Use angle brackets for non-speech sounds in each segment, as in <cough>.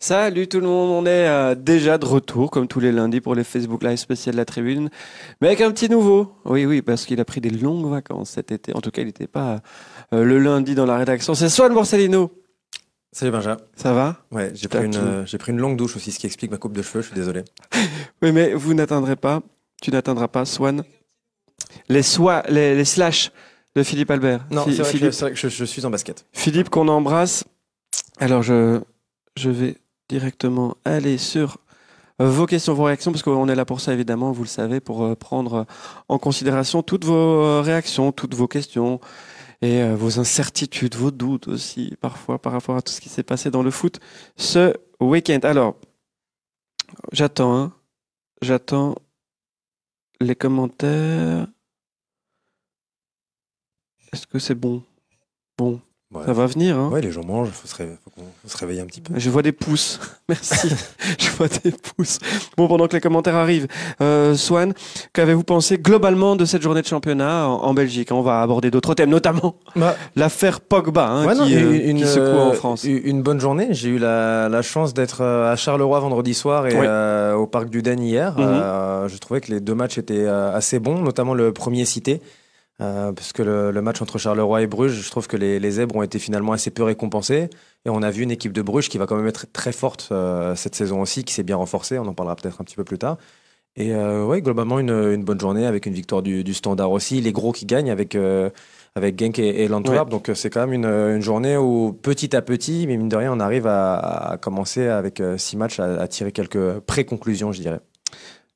Salut tout le monde, on est euh, déjà de retour comme tous les lundis pour les Facebook Live spécial de la Tribune, mais avec un petit nouveau. Oui, oui, parce qu'il a pris des longues vacances cet été. En tout cas, il n'était pas euh, le lundi dans la rédaction. C'est Swan Borsellino. Salut Benjamin. Ça va Ouais, euh, j'ai pris, une, longue douche aussi, ce qui explique ma coupe de cheveux. Je suis désolé. <laughs> oui, mais vous n'atteindrez pas, tu n'atteindras pas Swan. Les, slash de Philippe Albert. Non, je, suis en basket. Philippe qu'on embrasse. Alors je vais directement aller sur vos questions, vos réactions, parce qu'on est là pour ça, évidemment, vous le savez, pour euh, prendre euh, en considération toutes vos euh, réactions, toutes vos questions et vos incertitudes, vos doutes aussi, parfois, par rapport à tout ce qui s'est passé dans le foot ce week-end. Alors, j'attends, hein. j'attends les commentaires. Est-ce que c'est bon Bon, ça va venir. Hein. les gens mangent, il faut, on se réveille un petit peu. Je vois des pouces. <laughs> Merci. <laughs> je vois des pouces. Bon, pendant que les commentaires arrivent, euh, Swan, qu'avez-vous pensé globalement de cette journée de championnat en, Belgique On va aborder d'autres thèmes, notamment bah, <laughs> l'affaire Pogba, hein, qui, euh, en euh, France. Une bonne journée. J'ai eu la, chance d'être euh, à Charleroi vendredi soir et au Parc du Den hier. Mhm. je trouvais que les deux matchs étaient assez bons, notamment le premier cité. Euh, parce que le, match entre Charleroi et Bruges, je trouve que les, les, Zèbres ont été finalement assez peu récompensés. Et on a vu une équipe de Bruges qui va quand même être très forte euh, cette saison aussi, qui s'est bien renforcée. On en parlera peut-être un petit peu plus tard. Et euh, oui, globalement, une, bonne journée avec une victoire du, Standard aussi. Les gros qui gagnent avec, euh, avec Genk et, et Donc c'est quand même une, journée où petit à petit, mais mine de rien, on arrive à, commencer avec six matchs à, à tirer quelques pré-conclusions, je dirais.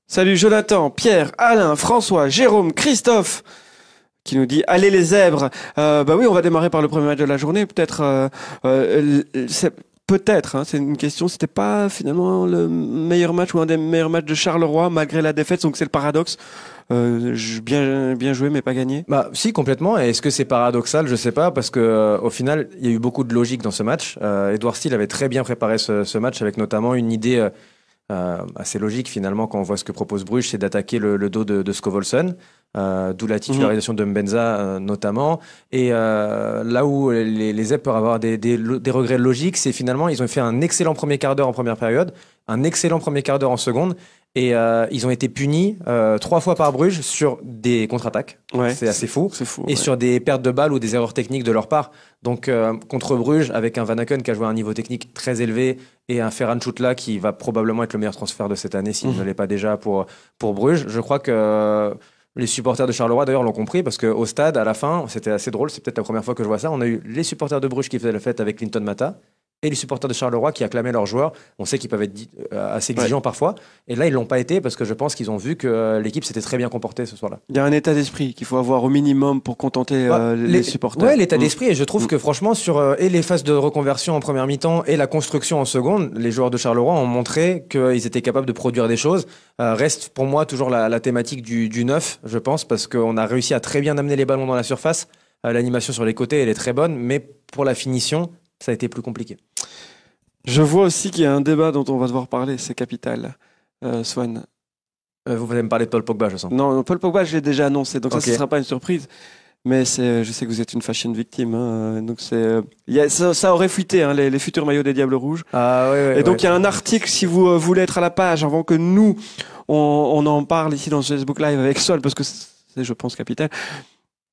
Salut Jonathan, Pierre, Alain, François, Jérôme, Christophe qui nous dit allez les zèbres. Euh, bah oui, on va démarrer par le premier match de la journée. Peut-être, euh, euh, c'est peut-être. Hein, c'est une question. C'était pas finalement le meilleur match ou un des meilleurs matchs de Charleroi malgré la défaite. Donc c'est le paradoxe. bien, bien joué mais pas gagné Bah si complètement. est-ce que c'est paradoxal Je sais pas parce que au final il y a eu beaucoup de logique dans ce match. Edward Edouard Steele avait très bien préparé ce, match avec notamment une idée assez logique finalement quand on voit ce que propose Bruges, c'est d'attaquer le, dos de, de Scovolson. Euh, d'où la mhm. titularisation de Mbenza euh, notamment. Et euh, là où les, les peuvent avoir des, regrets logiques, c'est finalement ils ont fait un excellent premier quart d'heure en première période, un excellent premier quart d'heure en seconde. Et ils ont été punis trois fois par Bruges sur des contre-attaques. c'est assez fou. fou et sur des pertes de balles ou des erreurs techniques de leur part. Donc contre Bruges, avec un Van Aken qui a joué un niveau technique très élevé et un Ferran Chutla qui va probablement être le meilleur transfert de cette année s'il mmh. ne l'est pas déjà pour, pour Bruges, je crois que les supporters de Charleroi, d'ailleurs, l'ont compris parce qu'au stade, à la fin, c'était assez drôle. C'est peut-être la première fois que je vois ça. On a eu les supporters de Bruges qui faisaient la fête avec Clinton Mata et les supporters de Charleroi qui acclamaient leurs joueurs. On sait qu'ils peuvent être euh, assez exigeants parfois. Et là, ils ne l'ont pas été parce que je pense qu'ils ont vu que euh, l'équipe s'était très bien comportée ce soir-là. Il y a un état d'esprit qu'il faut avoir au minimum pour contenter euh, les, supporters. Oui, l'état mmh. d'esprit. Et je trouve mmh. que franchement, sur et les phases de reconversion en première mi-temps et la construction en seconde, les joueurs de Charleroi ont montré qu'ils étaient capables de produire des choses. reste pour moi toujours la, thématique du, du neuf, je pense, parce qu'on a réussi à très bien amener les ballons dans la surface. L'animation sur les côtés, elle est très bonne, mais pour la finition, ça a été plus compliqué. Je vois aussi qu'il y a un débat dont on va devoir parler, c'est capital. Euh, Swan. Euh, vous voulez me parler de Paul Pogba, je sens. Non, Paul Pogba, je l'ai déjà annoncé, donc ça, ce ne sera pas une surprise. Mais euh, je sais que vous êtes une fashion victime. Hein, donc euh, ça, aurait fuité, hein, les, futurs maillots des Diables Rouges. Ah, Et donc il y a un article, si vous voulez être à la page, avant que nous, on, on en parle ici dans ce Facebook Live avec Sol, parce que c'est, je pense, capital.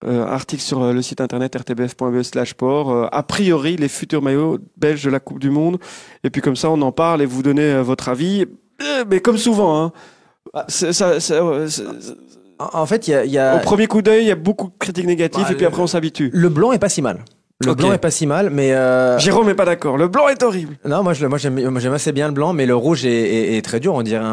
Euh, article sur euh, le site internet rtbf.be slash sport. Euh, a priori, les futurs maillots belges de la Coupe du Monde. Et puis comme ça, on en parle et vous donnez votre avis. Mais comme souvent, hein. bah, en fait, il y a, Au premier coup d'œil, il y a beaucoup de critiques négatives bah, et puis après, on s'habitue. Le blanc est pas si mal. Le blanc est pas si mal, mais euh, Jérôme est pas d'accord. Le blanc est horrible. Non, moi, je, moi j'aime assez bien le blanc, mais le rouge est, très dur. On dirait,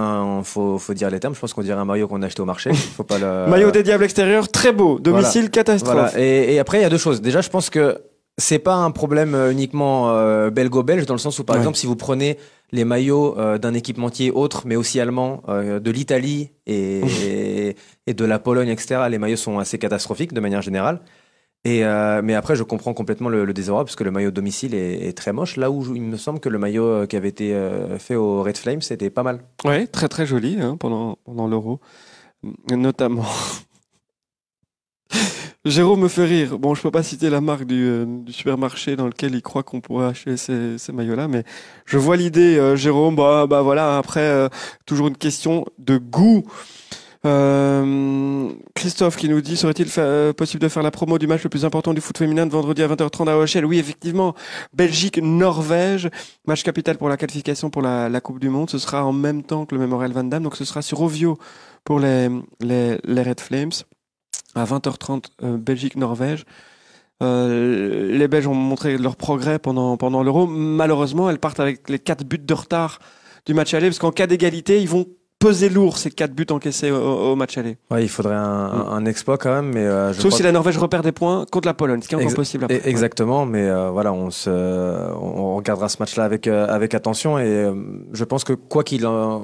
faut, dire les termes. Je pense qu'on dirait un maillot qu'on a acheté au marché. faut pas <laughs> Maillot des diables très beau. Domicile, catastrophe. Et, après, il y a deux choses. Déjà, je pense que c'est pas un problème euh, uniquement euh, belgo-belge dans le sens où, par exemple, si vous prenez les maillots d'un équipementier autre, mais aussi allemand, de l'Italie et, et, et de la Pologne, etc., les maillots sont assez catastrophiques de manière générale. Euh, mais après, je comprends complètement le, désordre désarroi parce que le maillot domicile est, très moche. Là où il me semble que le maillot euh, qui avait été euh, fait au Red Flame, c'était pas mal. Ouais, très très joli hein, pendant, pendant l'Euro, mm, notamment. <laughs> Jérôme me fait rire. Bon, je peux pas citer la marque du, supermarché dans lequel il croit qu'on pourrait acheter ces, maillots-là, mais je vois l'idée, Jérôme. Bah, bah voilà. Après, toujours une question de goût. Euh, Christophe qui nous dit serait-il euh, possible de faire la promo du match le plus important du foot féminin de vendredi à 20h30 à OHL Oui, effectivement, Belgique-Norvège, match capital pour la qualification pour la, Coupe du Monde. Ce sera en même temps que le Memorial Van Damme, donc ce sera sur Ovio pour les, les, Red Flames à 20h30 euh, Belgique-Norvège. les Belges ont montré leur progrès pendant, pendant l'Euro. Malheureusement, elles partent avec les 4 buts de retard du match aller parce qu'en cas d'égalité, ils vont peser lourd ces quatre buts encaissés au, match aller. Ouais, il faudrait un, expo mm. exploit quand même. Mais, euh, Sauf si la Norvège repère des points contre la Pologne, ce qui est encore possible. E- exactement, mais euh, voilà, on, se, on regardera ce match-là avec, euh, avec attention et je pense que quoi qu'il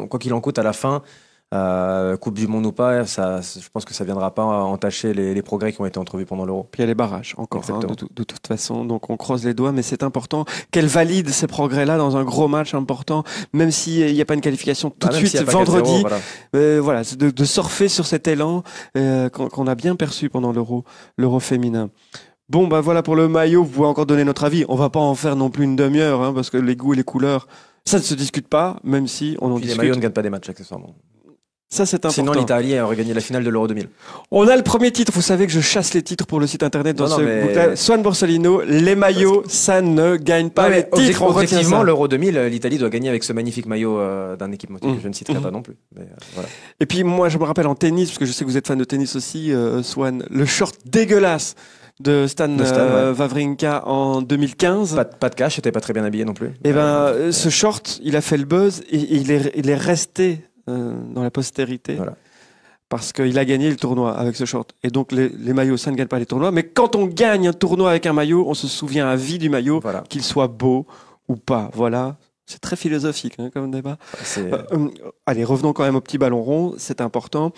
quoi qu'il en coûte à la fin, euh, coupe du Monde ou pas, ça, je pense que ça ne viendra pas entacher les, progrès qui ont été entrevus pendant l'Euro. Puis il y a les barrages encore, hein, de, toute façon. Donc on croise les doigts, mais c'est important qu'elle valide ces progrès-là dans un gros match important, même s'il n'y a pas une qualification tout bah, de suite vendredi. Voilà, euh, de, surfer sur cet élan euh, qu'on a bien perçu pendant l'Euro, l'Euro féminin. Bon, ben voilà pour le maillot, vous pouvez encore donner notre avis. On va pas en faire non plus une demi-heure, hein, parce que les goûts et les couleurs, ça ne se discute pas, même si on en discute. Les maillots ne gagnent pas des matchs, accessoirement. Sinon, l'Italie aurait gagné la finale de l'Euro 2000. On a le premier titre. Vous savez que je chasse les titres pour le site internet dans ce Swan Borsolino, les maillots, ça ne gagne pas les titres. Objectivement, l'Euro 2000, l'Italie doit gagner avec ce magnifique maillot euh, d'un équipe mmh. je ne citerai pas mmh. non plus. Euh, et puis, moi, je me rappelle en tennis, parce que je sais que vous êtes fan de tennis aussi, euh, Swan, le short dégueulasse de Stan, Vavrinka en 2015. Pas, de cash, c'était pas très bien habillé non plus. Et eh ben, ce short, il a fait le buzz et, il est resté euh, dans la postérité. parce qu'il a gagné le tournoi avec ce short. Et donc les, maillots, ça ne gagne pas les tournois. Mais quand on gagne un tournoi avec un maillot, on se souvient à vie du maillot, qu'il soit beau ou pas. Voilà. C'est très philosophique hein, comme débat. Euh, euh, allez, revenons quand même au petit ballon rond, c'est important.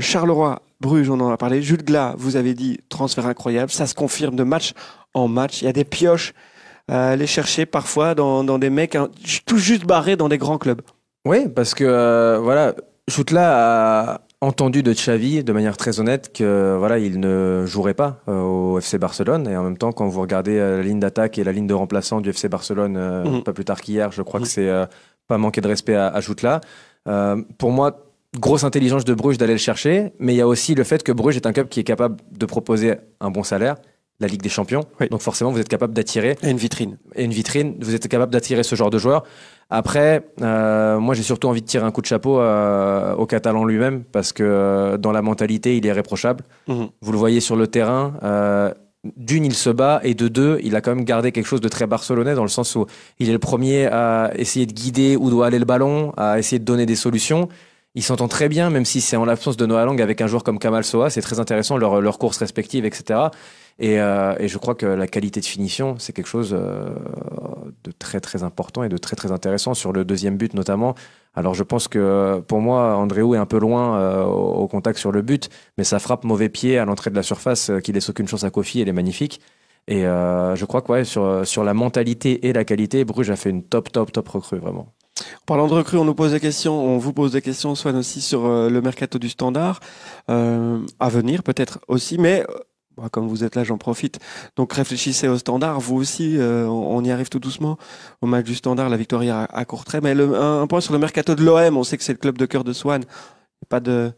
Charleroi, Bruges, on en a parlé. Jules Glas, vous avez dit transfert incroyable. Ça se confirme de match en match. Il y a des pioches à aller chercher parfois dans, des mecs hein, tout juste barrés dans des grands clubs. Oui, parce que euh, voilà, Choutla a entendu de Xavi de manière très honnête que voilà, il ne jouerait pas euh, au FC Barcelone et en même temps quand vous regardez euh, la ligne d'attaque et la ligne de remplaçant du FC Barcelone mhm. pas plus tard qu'hier, je crois que mhm. c'est pas manqué de respect à, Joutla. pour moi, grosse intelligence de Bruges d'aller le chercher, mais il y a aussi le fait que Bruges est un club qui est capable de proposer un bon salaire la Ligue des Champions. Donc forcément, vous êtes capable d'attirer. Et une vitrine. Et une vitrine. Vous êtes capable d'attirer ce genre de joueur, Après, euh, moi, j'ai surtout envie de tirer un coup de chapeau euh, au Catalan lui-même, parce que euh, dans la mentalité, il est réprochable. Mhm. Vous le voyez sur le terrain. d'une, il se bat, et de deux, il a quand même gardé quelque chose de très barcelonais, dans le sens où il est le premier à essayer de guider où doit aller le ballon, à essayer de donner des solutions. Il s'entend très bien, même si c'est en l'absence de Noah Lang avec un joueur comme Kamal Soa. C'est très intéressant, leurs leur courses respectives, etc. Euh, et, je crois que la qualité de finition, c'est quelque chose euh, de très très important et de très très intéressant sur le deuxième but notamment. Alors je pense que pour moi, Andréou est un peu loin euh, au contact sur le but, mais ça frappe mauvais pied à l'entrée de la surface qui laisse aucune chance à Kofi, elle est magnifique. Et je crois que sur, sur la mentalité et la qualité, Bruges a fait une top top top recrue vraiment. En parlant de recrues, on nous pose des questions, on vous pose des questions, Swan aussi sur le mercato du standard à venir peut-être aussi, mais bah, comme vous êtes là, j'en profite. Donc réfléchissez au standard. Vous aussi, euh, on y arrive tout doucement. Au match du standard, la victoire à, à trait. Mais un, point sur le mercato de l'OM. On sait que c'est le club de cœur de Swan. Pas de,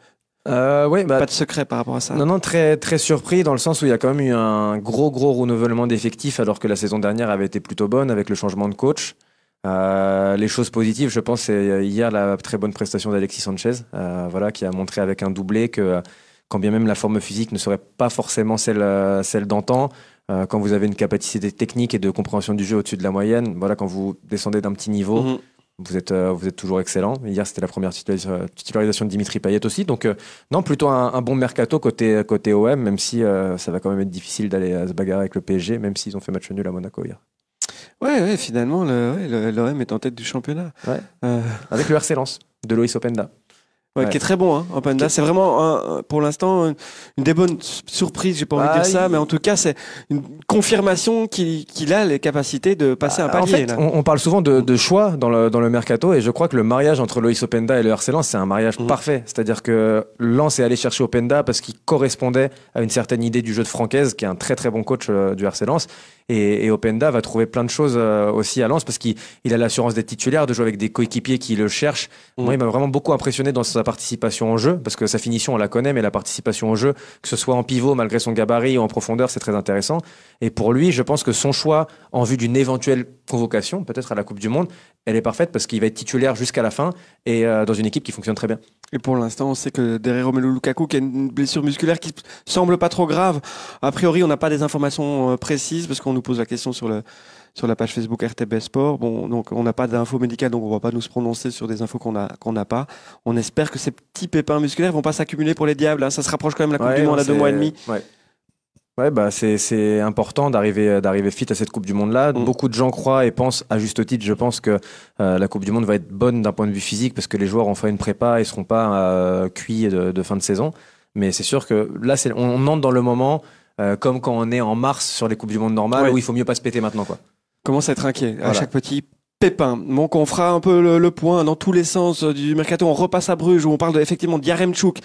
euh, oui, bah, pas de secret par rapport à ça. Non, non, très, très surpris dans le sens où il y a quand même eu un gros, gros renouvellement d'effectifs alors que la saison dernière avait été plutôt bonne avec le changement de coach. Euh, les choses positives, je pense, c'est euh, hier la très bonne prestation d'Alexis Sanchez, voilà, qui a montré avec un doublé que quand bien même la forme physique ne serait pas forcément celle, euh, celle d'antan. Euh, quand vous avez une capacité technique et de compréhension du jeu au-dessus de la moyenne, voilà, quand vous descendez d'un petit niveau, mhm. vous, êtes, euh, vous êtes toujours excellent. Hier, c'était la première titularisation de Dimitri Payet aussi. Donc, non, plutôt un, bon mercato côté, côté OM, même si ça va quand même être difficile d'aller se bagarrer avec le PSG, même s'ils ont fait match nul à Monaco hier. Ouais, finalement, l'OM est en tête du championnat. Avec le RC de Loïs Openda. Ouais, qui est très bon, hein, OpenDA. C'est vraiment, pour l'instant, une des bonnes surprises, j'ai pas envie de dire ça, mais en tout cas, c'est une confirmation qu'il a les capacités de passer un ah, palier. En fait, On, parle souvent de, choix dans le, dans le, mercato, et je crois que le mariage entre Loïs Openda et le RC Lens, c'est un mariage mhm. parfait. C'est-à-dire que Lens est allé chercher Openda parce qu'il correspondait à une certaine idée du jeu de Francaise, qui est un très très bon coach euh, du RC Lens. Et, Openda va trouver plein de choses euh, aussi à Lens parce qu'il a l'assurance d'être titulaire, de jouer avec des coéquipiers qui le cherchent. Mm. Moi, il m'a vraiment beaucoup impressionné dans sa participation en jeu parce que sa finition, on la connaît, mais la participation au jeu, que ce soit en pivot malgré son gabarit ou en profondeur, c'est très intéressant. Et pour lui, je pense que son choix en vue d'une éventuelle convocation, peut-être à la Coupe du Monde, elle est parfaite parce qu'il va être titulaire jusqu'à la fin et euh, dans une équipe qui fonctionne très bien. Et pour l'instant, on sait que derrière Romelu Lukaku, qui a une blessure musculaire qui semble pas trop grave, a priori, on n'a pas des informations euh, précises parce qu'on nous pose la question sur le sur la page Facebook RTB Sport. Bon, donc on n'a pas d'infos médicales, donc on ne va pas nous prononcer sur des infos qu'on a qu'on n'a pas. On espère que ces petits pépins musculaires vont pas s'accumuler pour les diables. Hein. Ça se rapproche quand même la Coupe du Monde à deux mois et demi. Ouais, bah c'est important d'arriver d'arriver fit à cette Coupe du Monde là. Mm. Beaucoup de gens croient et pensent à juste titre, je pense que euh, la Coupe du Monde va être bonne d'un point de vue physique parce que les joueurs ont fait une prépa et seront pas euh, cuits de, fin de saison. Mais c'est sûr que là, on, on, entre dans le moment euh, comme quand on est en mars sur les coupes du monde normales où il faut mieux pas se péter maintenant quoi. Commence à être inquiet à chaque petit Pépin. Donc on fera un peu le, point dans tous les sens du mercato. On repasse à Bruges où on parle de, effectivement d'Yaremchuk,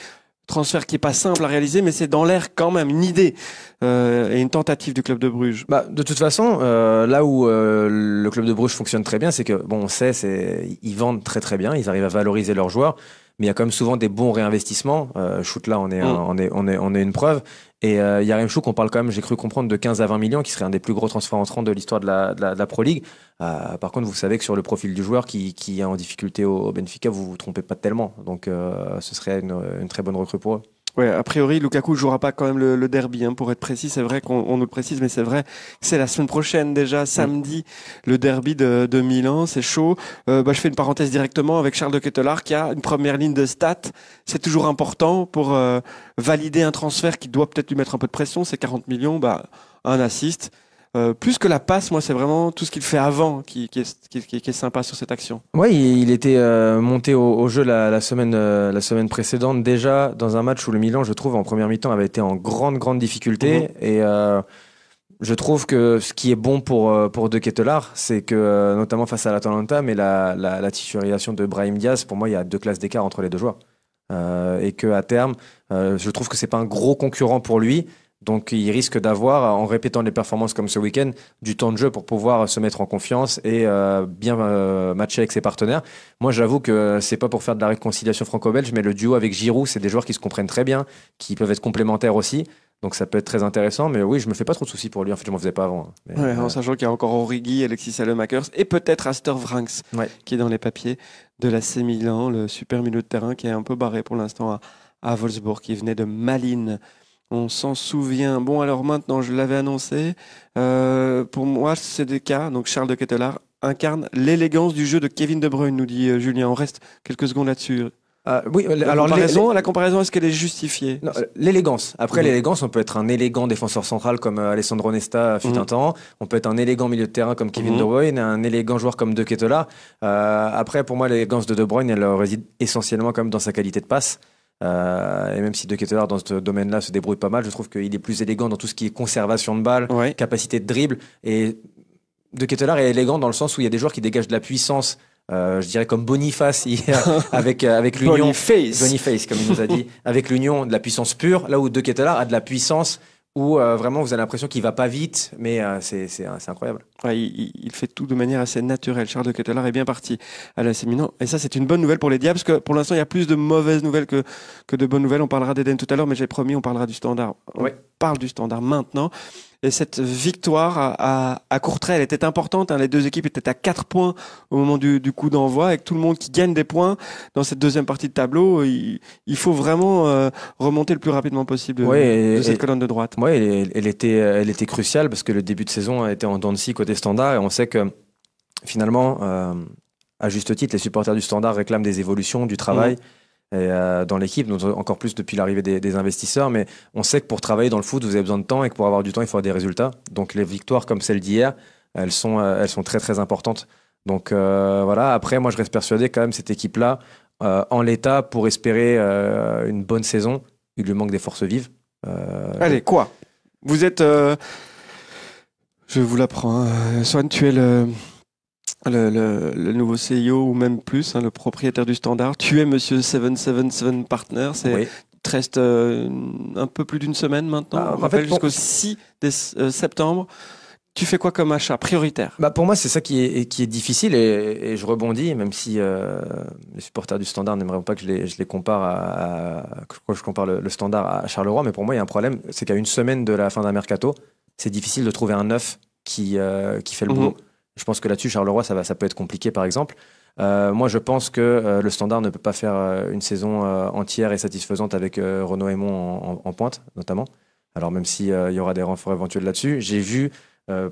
transfert qui est pas simple à réaliser, mais c'est dans l'air quand même une idée euh, et une tentative du club de Bruges. Bah, de toute façon, euh, là où euh, le club de Bruges fonctionne très bien, c'est que bon, on sait, c'est ils vendent très très bien, ils arrivent à valoriser leurs joueurs mais il y a quand même souvent des bons réinvestissements. Euh, shoot là, on est, mm. on, est, on, est, on est une preuve. Et euh, Yarem Chouk, qu'on parle quand même, j'ai cru comprendre, de 15 à 20 millions, qui serait un des plus gros transferts entrants de l'histoire de la, de, Pro League. Euh, par contre, vous savez que sur le profil du joueur qui, qui est en difficulté au, Benfica, vous vous trompez pas tellement. Donc, euh, ce serait une, une très bonne recrue pour eux. Ouais, a priori, Lukaku jouera pas quand même le, derby, hein, pour être précis. C'est vrai qu'on nous le précise, mais c'est vrai que c'est la semaine prochaine déjà, mm. samedi, le derby de, de Milan. C'est chaud. Euh, bah, je fais une parenthèse directement avec Charles de Kettelard qui a une première ligne de stats. C'est toujours important pour euh, valider un transfert qui doit peut-être lui mettre un peu de pression. C'est 40 millions, bah, un assist. Euh, plus que la passe, moi, c'est vraiment tout ce qu'il fait avant qui, est, sympa sur cette action. Oui, il était euh, monté au, jeu la, semaine, euh, la semaine précédente, déjà dans un match où le Milan, je trouve, en première mi-temps, avait été en grande, grande difficulté. Mhm. Et je trouve que ce qui est bon pour, pour De Kettelard, c'est que, notamment face à l'Atalanta, mais la, la, titularisation de Brahim Diaz, pour moi, il y a deux classes d'écart entre les deux joueurs. et que à terme, je trouve que c'est pas un gros concurrent pour lui, donc il risque d'avoir, en répétant les performances comme ce week-end, du temps de jeu pour pouvoir se mettre en confiance et euh, bien euh, matcher avec ses partenaires. Moi j'avoue que c'est pas pour faire de la réconciliation franco-belge, mais le duo avec Giroud, c'est des joueurs qui se comprennent très bien, qui peuvent être complémentaires aussi. Donc ça peut être très intéressant, mais oui, je me fais pas trop de soucis pour lui. En fait, je m'en faisais pas avant. Hein, en euh, sachant qu'il y a encore Origi, Alexis Salemakers et peut-être Aster Vranks qui est dans les papiers de la c Milan, le super milieu de terrain qui est un peu barré pour l'instant à, à Wolfsburg, qui venait de Malines on s'en souvient. Bon, alors maintenant, je l'avais annoncé. Euh, pour moi, c'est des cas. Donc, Charles de Kettelard incarne l'élégance du jeu de Kevin De Bruyne, nous dit euh, Julien. On reste quelques secondes là-dessus. Ah, oui, la alors la comparaison, est-ce qu'elle est justifiée L'élégance. Après l'élégance, on peut être un élégant défenseur central comme euh, Alessandro Nesta fut mhm. un temps. On peut être un élégant milieu de terrain comme Kevin mhm. De Bruyne, un élégant joueur comme De Ketelaere. après, pour moi, l'élégance de De Bruyne, elle réside essentiellement comme dans sa qualité de passe. Euh, et même si De Ketelaar dans ce domaine-là se débrouille pas mal, je trouve qu'il est plus élégant dans tout ce qui est conservation de balles, capacité de dribble. Et De Ketelaar est élégant dans le sens où il y a des joueurs qui dégagent de la puissance. Euh, je dirais comme Boniface <laughs> avec euh, avec l'union Boniface. Boniface comme il nous a dit <laughs> avec l'union de la puissance pure là où De Ketelaar a de la puissance où euh, vraiment vous avez l'impression qu'il va pas vite, mais euh, euh, c'est incroyable. il, fait tout de manière assez naturelle. Charles de Ketteler est bien parti à la séminaire. Et ça, c'est une bonne nouvelle pour les Diables, parce que pour l'instant, il y a plus de mauvaises nouvelles que, de bonnes nouvelles. On parlera d'Eden tout à l'heure, mais j'ai promis, on parlera du standard. On parle du standard maintenant. Et cette victoire à, à, elle était importante. Hein. Les deux équipes étaient à quatre points au moment du, coup d'envoi, avec tout le monde qui gagne des points dans cette deuxième partie de tableau. Il, faut vraiment euh, remonter le plus rapidement possible euh, de, cette colonne de droite. Oui, elle, était, elle était cruciale parce que le début de saison a été en dents de côté standard et on sait que finalement, euh, à juste titre, les supporters du standard réclament des évolutions, du travail. Mm. Euh, dans l'équipe, encore plus depuis l'arrivée des, investisseurs. Mais on sait que pour travailler dans le foot, vous avez besoin de temps et que pour avoir du temps, il faut avoir des résultats. Donc les victoires comme celle d'hier, elles sont, euh, elles sont très très importantes. Donc euh, voilà, après, moi je reste persuadé quand même, cette équipe-là, en l'état, pour espérer une bonne saison, il lui manque des forces vives. Allez, quoi Vous êtes. Je vous l'apprends. Hein. soit tu es le le, nouveau CEO ou même plus, hein, le propriétaire du standard. Tu es Monsieur 777 Partner, c'est oui. reste euh, un peu plus d'une semaine maintenant. Bah, jusqu'au 6 euh, septembre. Tu fais quoi comme achat prioritaire bah Pour moi, c'est ça qui est, qui est difficile et, je rebondis, même si euh, les supporters du Standard n'aimeraient pas que je les, compare à, que je compare le, Standard à Charleroi, mais pour moi, il y a un problème, c'est qu'à une semaine de la fin d'un mercato, c'est difficile de trouver un neuf qui, qui fait le mhm. boulot. Je pense que là-dessus, Charleroi, ça, va, ça peut être compliqué, par exemple. Euh, moi, je pense que euh, le Standard ne peut pas faire euh, une saison entière et satisfaisante avec Renault et en, en, pointe, notamment. Alors, même s'il y aura des renforts éventuels là-dessus, j'ai vu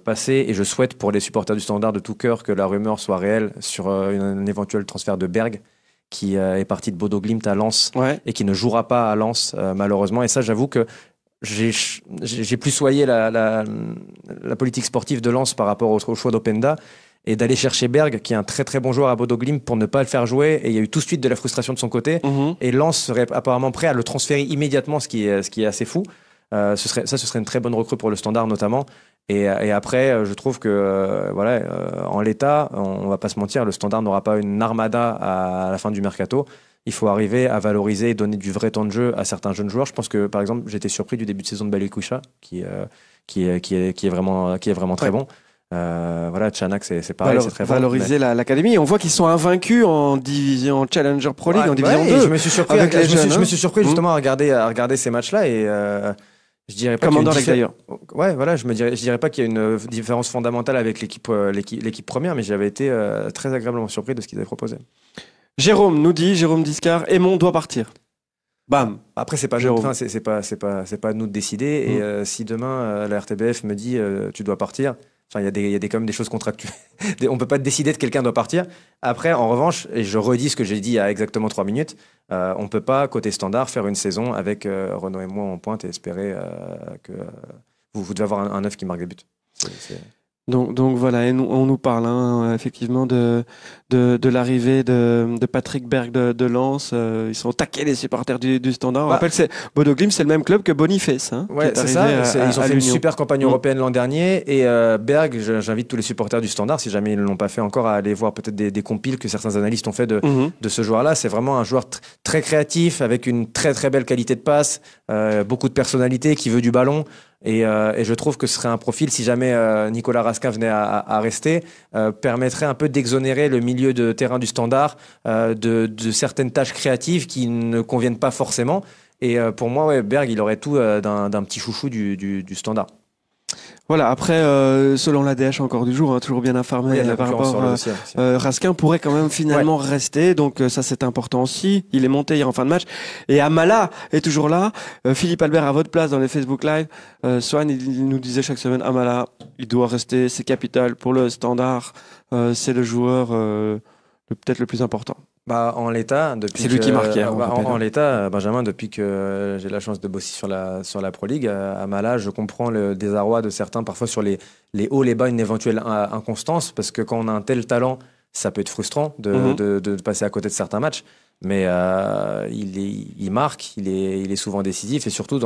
passer, et je souhaite pour les supporters du Standard de tout cœur que la rumeur soit réelle sur un éventuel transfert de Berg, qui est parti de Bodo Glimt à Lens et qui ne jouera pas à Lens, malheureusement. Et ça, j'avoue que j'ai plus soigné la, la, la, politique sportive de Lens par rapport au, choix d'Openda et d'aller chercher Berg, qui est un très très bon joueur à Bodo Glim, pour ne pas le faire jouer. Et il y a eu tout de suite de la frustration de son côté. Mm-hmm. Et Lens serait apparemment prêt à le transférer immédiatement, ce qui est, ce qui est assez fou. Euh, ce serait, ça, ce serait une très bonne recrue pour le Standard notamment. Et, après, euh, je trouve que euh, voilà, en l'état, on, ne va pas se mentir, le Standard n'aura pas une armada à la fin du mercato il faut arriver à valoriser et donner du vrai temps de jeu à certains jeunes joueurs. Je pense que, par exemple, j'étais surpris du début de saison de Balikoucha, qui, euh, qui, est, vraiment, qui est vraiment très bon. Euh, voilà, Chanak, c'est pareil, c'est très Valoriser bon, l'académie. on voit qu'ils sont invaincus en division Challenger Pro League, en division 2. Je me suis surpris, je, hein. me suis, surpris mmh. justement à regarder, à regarder ces matchs-là et euh, je dirais pas Commandant d'ailleurs. Ouais, voilà, je me dirais, je dirais pas qu'il y a une différence fondamentale avec l'équipe, l'équipe, première, mais j'avais été très agréablement surpris de ce qu'ils avaient proposé. Jérôme nous dit, Jérôme Discard, mon doit partir. Bam. Après, c'est pas Jérôme. c'est pas, c'est pas, c'est pas nous de décider. Et mm. euh, si demain euh, la RTBF me dit euh, tu dois partir, enfin, il y a des, y a des quand même des choses contractuelles. <laughs> On peut pas décider que quelqu'un doit partir. Après, en revanche, et je redis ce que j'ai dit à exactement trois minutes, on peut pas côté standard faire une saison avec Renaud et moi en pointe et espérer que vous, devez avoir un, neuf qui marque des buts. Donc, voilà, on nous parle hein, effectivement de, de, l'arrivée de, Patrick Berg de, Lens. Euh, ils sont taqués les supporters du, Standard. On bah. rappelle, c'est c'est le même club que Boniface. Hein, c'est ça. ils ont fait une super campagne mm. européenne l'an dernier. Et euh, Berg, j'invite tous les supporters du Standard, si jamais ils ne l'ont pas fait encore, à aller voir peut-être des, compiles que certains analystes ont fait de, mm-hmm. ce joueur-là. C'est vraiment un joueur très créatif, avec une très très belle qualité de passe, euh, beaucoup de personnalité, qui veut du ballon. Euh, et, je trouve que ce serait un profil, si jamais euh, Nicolas Raskin venait à, à, rester, euh, permettrait un peu d'exonérer le milieu de terrain du standard de, certaines tâches créatives qui ne conviennent pas forcément. Et pour moi, Berg, il aurait tout d'un petit chouchou du, du standard. Voilà, après, euh, selon la encore du jour, hein, toujours bien informé euh, par rapport euh, Raskin, pourrait quand même finalement rester, donc ça c'est important aussi. Il est monté hier en fin de match. Et Amala est toujours là. Philippe Albert à votre place dans les Facebook Live. Swan, il nous disait chaque semaine, Amala, il doit rester, c'est capital pour le standard, c'est le joueur peut-être le plus important. Bah, en l'état, depuis. C'est qui hein, bah, en, l'état, Benjamin, depuis que j'ai la chance de bosser sur la, sur la Pro League, euh, à Mala, je comprends le désarroi de certains parfois sur les, les hauts, les bas, une éventuelle inconstance, parce que quand on a un tel talent, ça peut être frustrant de, mhm. passer à côté de certains matchs. Mais euh, il, marque, il est, il est souvent décisif, et surtout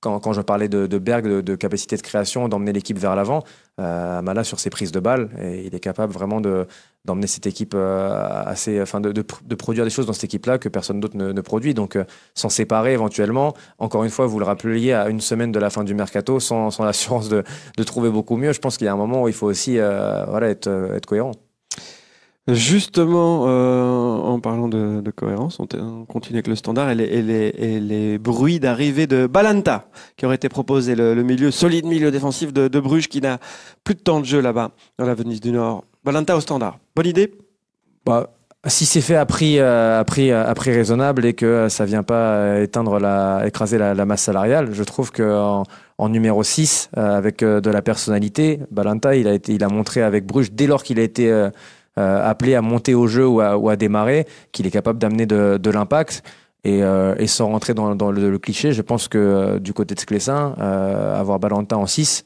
quand, je parlais de, Berg, de, capacité de création, d'emmener l'équipe vers l'avant, euh, Amala sur ses prises de balles, et il est capable vraiment de, d'emmener cette équipe assez, euh, enfin de, de, produire des choses dans cette équipe-là que personne d'autre ne, produit. Donc euh, s'en séparer éventuellement, encore une fois, vous le rappeliez à une semaine de la fin du mercato, sans, sans <laughs> l'assurance de, de, trouver beaucoup mieux, je pense qu'il y a un moment où il faut aussi euh, voilà, être, être cohérent. Justement, en parlant de, cohérence, on, continue avec le standard et les, les, bruits d'arrivée de Balanta, qui aurait été proposé, le, milieu solide milieu défensif de, de Bruges, qui n'a plus de temps de jeu là-bas, dans la Venise du Nord. Balanta au standard. Bonne idée bah, si c'est fait à prix, euh, euh, à, prix, raisonnable et que euh, ça vient pas éteindre la, écraser la, masse salariale, je trouve qu'en en, numéro 6, avec de la personnalité, Balanta, il a, été, il a montré avec Bruges, dès lors qu'il a été appelé à monter au jeu ou à, démarrer, qu'il est capable d'amener de, de l'impact. Et, sans rentrer dans, dans le, le, cliché, je pense que du côté de Sclessin, avoir Balanta en 6,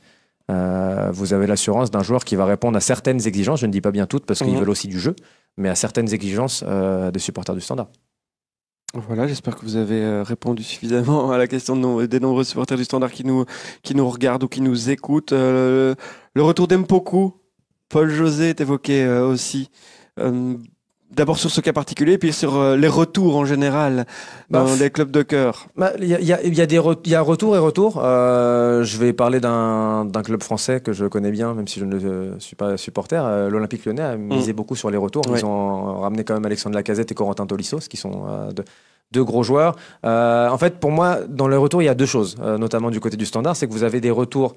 euh, vous avez l'assurance d'un joueur qui va répondre à certaines exigences, je ne dis pas bien toutes parce qu'ils mhm. veulent aussi du jeu, mais à certaines exigences euh, des supporters du standard. Voilà, j'espère que vous avez euh, répondu suffisamment <laughs> à la question de des nombreux supporters du standard qui nous, qui nous regardent ou qui nous écoutent. le retour d'Empoku, Paul José est évoqué aussi. D'abord sur ce cas particulier, puis sur euh, les retours en général bah, dans les clubs de cœur. Il bah, y, a, y, des retour et retour. Euh, je vais parler d'un club français que je connais bien, même si je ne euh, suis pas supporter. L'Olympique lyonnais a mm. misé beaucoup sur les retours. Ils ont ramené quand même Alexandre Lacazette et Corentin Tolisso, ce qui sont deux gros joueurs. en fait, pour moi, dans les retours, il y a deux choses, notamment du côté du standard, c'est que vous avez des retours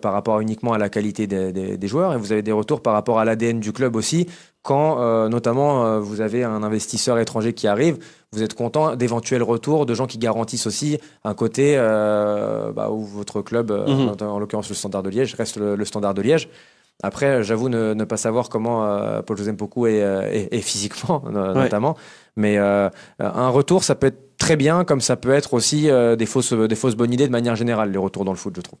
par rapport uniquement à la qualité des, joueurs et vous avez des retours par rapport à l'ADN du club aussi quand euh, notamment euh, vous avez un investisseur étranger qui arrive, vous êtes content d'éventuels retours de gens qui garantissent aussi un côté euh, bah, où votre club, mhm. en, l'occurrence le Standard de Liège, reste le, Standard de Liège. Après, j'avoue ne, pas savoir comment Paul José Mpoku est, est, physiquement, <laughs> notamment. Mais un retour, ça peut être très bien, comme ça peut être aussi des, fausses, des fausses bonnes idées de manière générale, les retours dans le foot, je trouve.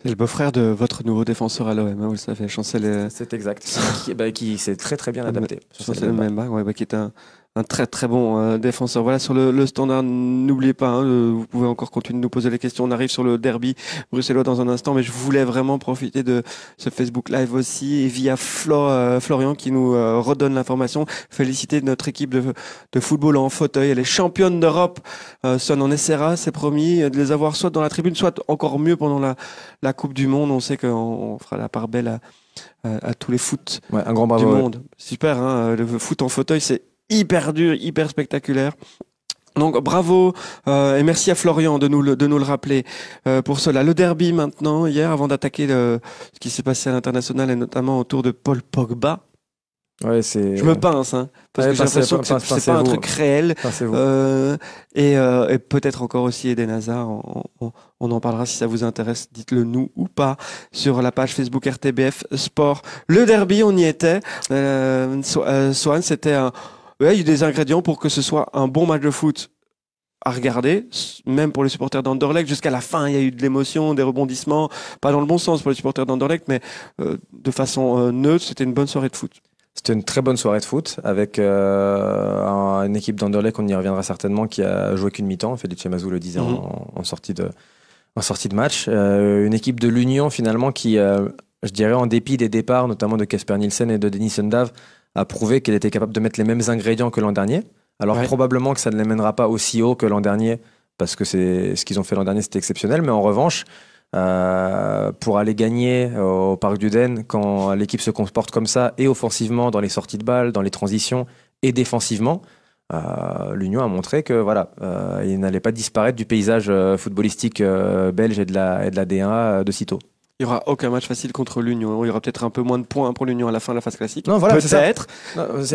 C'est le beau-frère de votre nouveau défenseur à l'OM, hein, vous savez, Chancel. Euh, C'est exact. qui, bah, qui s'est très très bien ah, adapté. Chancel même, ouais, qui est un, un très très bon euh, défenseur. Voilà sur le, le standard. N'oubliez pas, hein, euh, vous pouvez encore continuer de nous poser les questions. On arrive sur le derby bruxellois dans un instant, mais je voulais vraiment profiter de ce Facebook Live aussi et via euh, Florian qui nous redonne l'information. Féliciter notre équipe de, de, football en fauteuil. Elle est championne d'Europe. Son en essaiera, c'est promis, de les avoir soit dans la tribune, soit encore mieux pendant la, la Coupe du Monde. On sait qu'on fera la part belle. à tous les foot un grand du monde. Super, hein, le foot en fauteuil, c'est hyper dur, hyper spectaculaire. Donc bravo euh, et merci à Florian de nous le, de nous le rappeler euh, pour cela. Le derby maintenant, hier, avant d'attaquer ce qui s'est passé à l'international et notamment autour de Paul Pogba. Ouais, c'est. Je me pince, hein, parce que j'ai l'impression que c'est, pas, un truc réel. Euh, et, euh, et peut-être encore aussi Eden Hazard. On, en parlera si ça vous intéresse. Dites-le nous ou pas sur la page Facebook RTBF Sport. Le derby, on y était. Swan, c'était un ouais, il y a des ingrédients pour que ce soit un bon match de foot à regarder, même pour les supporters d'Anderlecht. Jusqu'à la fin, il y a eu de l'émotion, des rebondissements, pas dans le bon sens pour les supporters d'Anderlecht, mais euh, de façon euh, neutre, c'était une bonne soirée de foot. C'était une très bonne soirée de foot avec euh, une équipe d'Anderlecht, on y reviendra certainement, qui a joué qu'une mi-temps. Félix Mazou le disait en, mhm. en, sortie de, sortie de match. une équipe de l'Union, finalement, qui, je dirais, en dépit des départs, notamment de Casper Nielsen et de Denis Sendav, a prouvé qu'elle était capable de mettre les mêmes ingrédients que l'an dernier. Alors probablement que ça ne les mènera pas aussi haut que l'an dernier, parce que c'est ce qu'ils ont fait l'an dernier, c'était exceptionnel. Mais en revanche, euh, pour aller gagner euh, au Parc du Den, quand l'équipe se comporte comme ça, et offensivement dans les sorties de balles, dans les transitions, et défensivement, euh, l'Union a montré que voilà, il n'allait pas disparaître du paysage footballistique belge et de la, et de la D1 de sitôt il y aura aucun match facile contre l'Union. Il y aura peut-être un peu moins de points pour l'Union à la fin de la phase classique. Non, peut-être.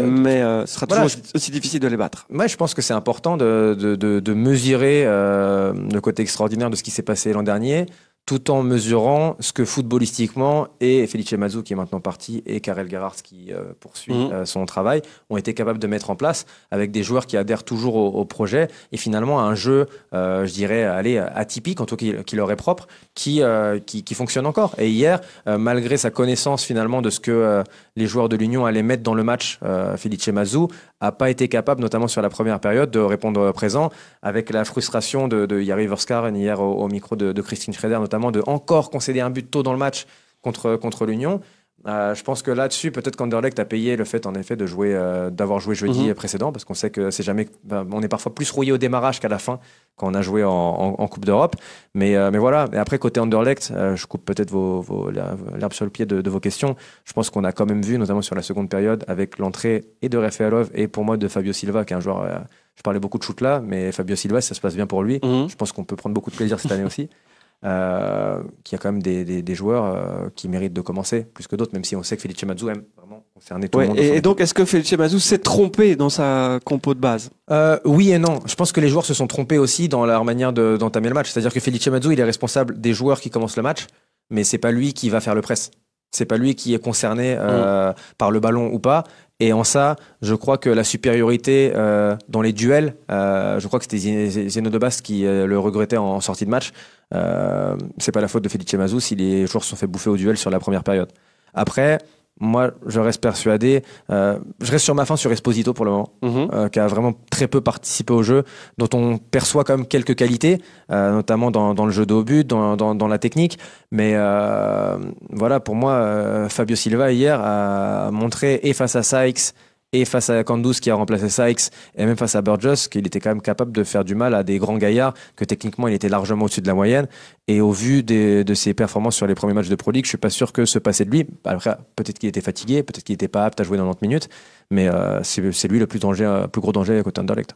Mais euh, ce sera toujours aussi difficile de les battre. Moi, je pense que c'est important de, de, de, mesurer euh, le côté extraordinaire de ce qui s'est passé l'an dernier tout en mesurant ce que footballistiquement et Felice Mazou qui est maintenant parti et Karel Gerhardt qui euh, poursuit mhm. euh, son travail ont été capables de mettre en place avec des joueurs qui adhèrent toujours au, projet et finalement à un jeu euh, je dirais aller atypique en tout cas qui, leur est propre qui, qui, fonctionne encore et hier malgré sa connaissance finalement de ce que les joueurs de l'Union allaient mettre dans le match Felice Mazou n'a pas été capable, notamment sur la première période, de répondre présent, avec la frustration de, de Yari Vorskaren hier au, micro de, Christine Schrader, notamment de encore concéder un but tôt dans le match contre, contre l'Union. Euh, je pense que là-dessus, peut-être qu'Anderlecht a payé le fait, en effet, de jouer, euh, d'avoir joué jeudi mhm. précédent, parce qu'on sait que c'est jamais, ben, on est parfois plus rouillé au démarrage qu'à la fin quand on a joué en, Coupe d'Europe. Euh, mais, voilà. Et après, côté Anderlecht, je coupe peut-être vos, l'herbe sur le pied de, vos questions. Je pense qu'on a quand même vu, notamment sur la seconde période, avec l'entrée et de Reféalov, et pour moi de Fabio Silva, qui est un joueur. je parlais beaucoup de shoot là, mais Fabio Silva, ça se passe bien pour lui. Mhm. Je pense qu'on peut prendre beaucoup de plaisir cette année aussi. <laughs> Euh, qu'il y a quand même des, des, joueurs euh, qui méritent de commencer plus que d'autres, même si on sait que Felice Mazou aime vraiment tout le monde. Et, donc, est-ce que Felice Mazou s'est trompé dans sa compo de base euh, Oui et non. Je pense que les joueurs se sont trompés aussi dans leur manière d'entamer le match. C'est-à-dire que Felice Mazou, il est responsable des joueurs qui commencent le match, mais c'est pas lui qui va faire le press c'est pas lui qui est concerné mm. par le ballon ou pas. Et en ça, je crois que la supériorité euh, dans les duels, euh, je crois que c'était Zeno de Bast qui euh, le regrettait en, sortie de match. c'est pas la faute de Felice Mazou si les joueurs se sont fait bouffer au duel sur la première période. Après, moi, je reste persuadé. Euh, je reste sur ma fin sur Esposito pour le moment, mhm. euh, qui a vraiment très peu participé au jeu, dont on perçoit quand même quelques qualités, euh, notamment dans, le jeu de but, dans, dans la technique. Mais voilà, pour moi, Fabio Silva hier a montré, et face à Sykes, et face à Candus qui a remplacé Sykes, et même face à Burgess, qu'il était quand même capable de faire du mal à des grands gaillards, que techniquement il était largement au-dessus de la moyenne. Et au vu de ses performances sur les premiers matchs de Pro League, je suis pas sûr que ce passait de lui. Après, peut-être qu'il était fatigué, peut-être qu'il n'était pas apte à jouer dans 90 minutes, mais euh, c'est lui le plus, danger, euh, plus gros danger côté Underlect.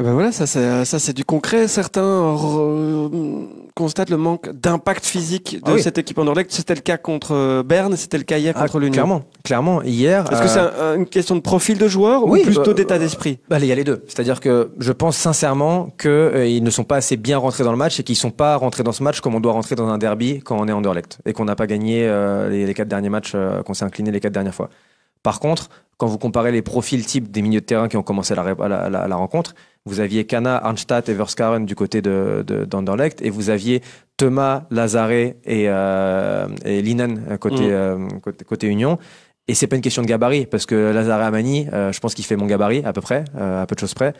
Eh ben voilà, ça c'est, ça c'est du concret. Certains euh, constatent le manque d'impact physique de ah cette équipe anderlecht. C'était le cas contre euh, Berne, c'était le cas hier ah, contre l'Union. Clairement, hier. Est-ce que euh, c'est une question de profil de joueur ou plutôt bah, d'état d'esprit bah, Il y a les deux. C'est-à-dire que je pense sincèrement qu'ils ne sont pas assez bien rentrés dans le match et qu'ils ne sont pas rentrés dans ce match comme on doit rentrer dans un derby quand on est en Anderlecht et qu'on n'a pas gagné les, quatre derniers matchs, qu'on s'est incliné les quatre dernières fois. Par contre, quand vous comparez les profils types des milieux de terrain qui ont commencé la rencontre, vous aviez Kana, Arnstadt, Everskaren du côté d'Anderlecht, de, et vous aviez Thomas, Lazare et, euh, et Linen euh, mm. euh, côté, côté, Union. Et c'est pas une question de gabarit, parce que Lazare Amani, euh, je pense qu'il fait mon gabarit à peu près, à peu de choses près.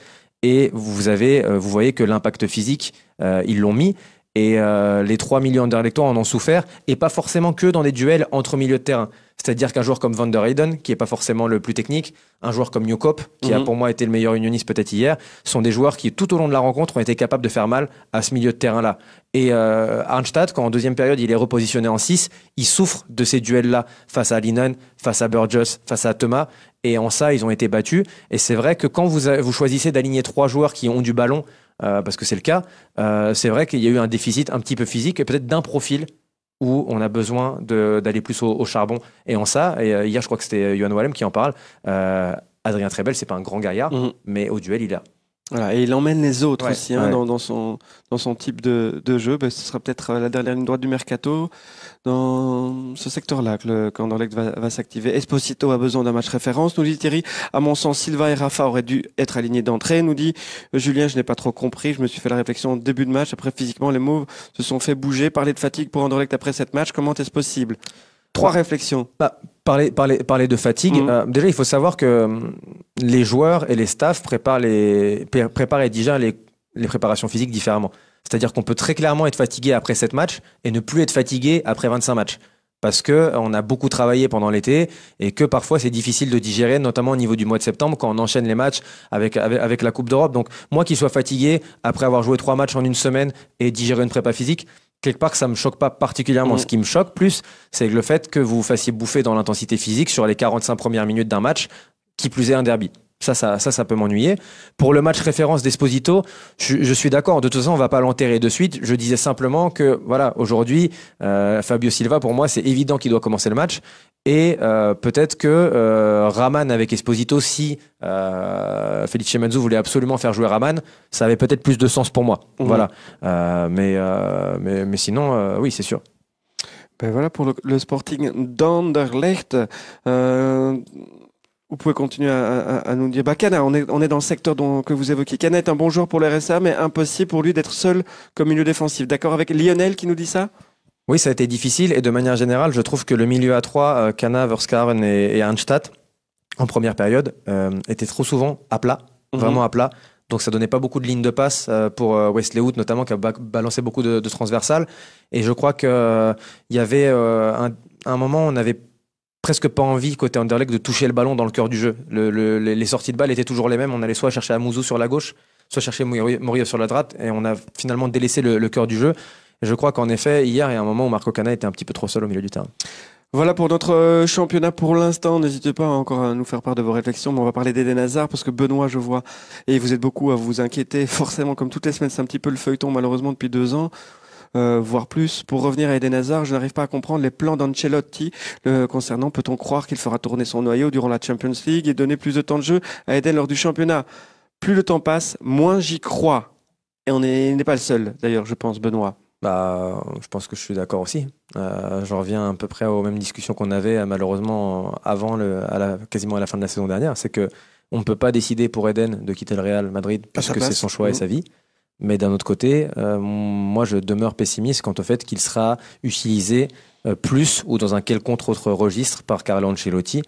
Et vous, avez, vous voyez que l'impact physique, ils l'ont mis. Et euh, les 3 millions d'électeurs en ont souffert, et pas forcément que dans des duels entre milieux de terrain. C'est-à-dire qu'un joueur comme Van der Heyden, qui n'est pas forcément le plus technique, un joueur comme Newcop, qui a mhm. pour moi été le meilleur unioniste peut-être hier, sont des joueurs qui, tout au long de la rencontre, ont été capables de faire mal à ce milieu de terrain-là. Et euh, Arnstadt, quand en deuxième période, il est repositionné en 6, il souffre de ces duels-là face à Linen, face à Burgess, face à Thomas. Et en ça, ils ont été battus. Et c'est vrai que quand vous, vous choisissez d'aligner trois joueurs qui ont du ballon euh, parce que c'est le cas, euh, c'est vrai qu'il y a eu un déficit un petit peu physique et peut-être d'un profil où on a besoin d'aller plus au, charbon. Et en ça, et euh, hier je crois que c'était Johan Wallem qui en parle, Adrien Trebel, c'est pas un grand gaillard, mhm. mais au duel, il a. Voilà, et il emmène les autres aussi hein, dans, son, dans son type de, jeu. Bah, ce sera peut-être la dernière ligne droite du mercato dans ce secteur-là que le va, s'activer. Esposito a besoin d'un match référence, nous dit Thierry. À mon sens, Silva et Rafa auraient dû être alignés d'entrée, nous dit euh, Julien. Je n'ai pas trop compris. Je me suis fait la réflexion au début de match. Après, physiquement, les mots se sont fait bouger. Parler de fatigue pour Anderlecht après cette match, comment est-ce possible Trois réflexions. Bah, parler, parler, parler de fatigue. Mm. Euh, déjà, il faut savoir que euh, les joueurs et les staffs préparent, les, préparent et les, les préparations physiques différemment. C'est-à-dire qu'on peut très clairement être fatigué après 7 matchs et ne plus être fatigué après 25 matchs. Parce qu'on euh, a beaucoup travaillé pendant l'été et que parfois c'est difficile de digérer, notamment au niveau du mois de septembre quand on enchaîne les matchs avec, avec, la Coupe d'Europe. Donc moi qui sois fatigué après avoir joué trois matchs en une semaine et digérer une prépa physique, quelque part ça me choque pas particulièrement. Mm. Ce qui me choque plus, c'est le fait que vous vous fassiez bouffer dans l'intensité physique sur les 45 premières minutes d'un match, qui plus est un derby. Ça, ça, ça, ça peut m'ennuyer. Pour le match référence d'Esposito, je, suis d'accord. De toute façon, on va pas l'enterrer de suite. Je disais simplement que, voilà, aujourd'hui, euh, Fabio Silva, pour moi, c'est évident qu'il doit commencer le match. Et euh, peut-être que euh, Raman avec Esposito, si euh, Felice voulait absolument faire jouer Raman, ça avait peut-être plus de sens pour moi. Mhm. Voilà. Euh, mais, mais, mais, sinon, oui, c'est sûr. Ben voilà pour le, le Sporting d'Anderlecht. Vous pouvez continuer à, nous dire. Bah, on est, on est dans le secteur que vous évoquez. Cana est un bon joueur pour l'RSA, RSA, mais impossible pour lui d'être seul comme milieu défensif. D'accord avec Lionel qui nous dit ça oui, ça a été difficile et de manière générale, je trouve que le milieu à 3, Cana, euh, Verskaren et, et en première période, euh, était trop souvent à plat, mhm. vraiment à plat. Donc ça donnait pas beaucoup de lignes de passe euh, pour Wesley Hood notamment qui a balancé beaucoup de, transversales. Et je crois qu'il il y avait un, un, moment où on avait presque pas envie côté Anderlecht de toucher le ballon dans le cœur du jeu. les sorties de balles étaient toujours les mêmes. On allait soit chercher Amouzou sur la gauche, soit chercher Morio sur la droite, et on a finalement délaissé le, cœur du jeu. je crois qu'en effet, hier, il y a un moment où Marco Cana était un petit peu trop seul au milieu du terrain. Voilà pour notre euh, championnat pour l'instant. N'hésitez pas encore à nous faire part de vos réflexions. Mais on va parler d'Eden Hazard parce que Benoît, je vois, et vous êtes beaucoup à vous inquiéter. <laughs> Forcément, comme toutes les semaines, c'est un petit peu le feuilleton malheureusement depuis deux ans. Euh, voire plus. Pour revenir à Eden Hazard, je n'arrive pas à comprendre les plans d'Ancelotti le concernant. Peut-on croire qu'il fera tourner son noyau durant la Champions League et donner plus de temps de jeu à Eden lors du championnat Plus le temps passe, moins j'y crois. Et on n'est pas le seul, d'ailleurs, je pense, Benoît. Bah, je pense que je suis d'accord aussi. Euh, je reviens à peu près aux mêmes discussions qu'on avait euh, malheureusement avant le, quasiment à la fin de la saison dernière. C'est que on ne peut pas décider pour Eden de quitter le Real Madrid parce que c'est son choix et mmh. sa vie. Mais d'un autre côté, euh, moi, je demeure pessimiste quant au fait qu'il sera utilisé euh, plus ou dans un quelconque autre registre par Carlo Ancelotti,